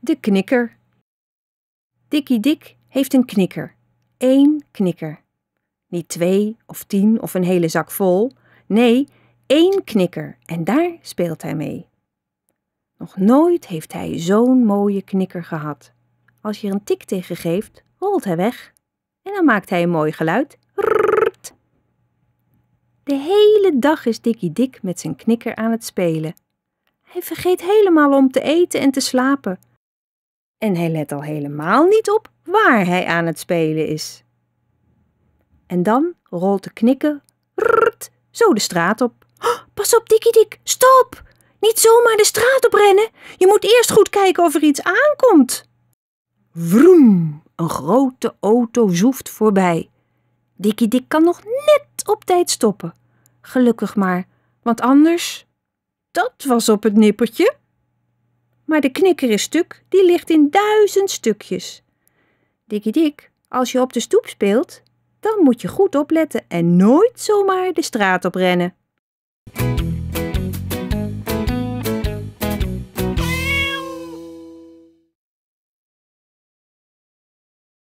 De knikker. Dikkie Dik heeft een knikker. Eén knikker. Niet twee of tien of een hele zak vol. Nee, één knikker en daar speelt hij mee. Nog nooit heeft hij zo'n mooie knikker gehad. Als je er een tik tegen geeft, rolt hij weg. En dan maakt hij een mooi geluid. Rrrt. De hele dag is Dikkie Dik met zijn knikker aan het spelen. Hij vergeet helemaal om te eten en te slapen. En hij let al helemaal niet op waar hij aan het spelen is. En dan rolt de knikker rrrt, zo de straat op. Oh, pas op, Dikkie Dik, stop! Niet zomaar de straat op rennen. Je moet eerst goed kijken of er iets aankomt. Vroom, een grote auto zoeft voorbij. Dikkie Dik kan nog net op tijd stoppen. Gelukkig maar, want anders... Dat was op het nippertje maar de knikker is stuk, die ligt in duizend stukjes. Dikkie Dik, als je op de stoep speelt, dan moet je goed opletten en nooit zomaar de straat op rennen.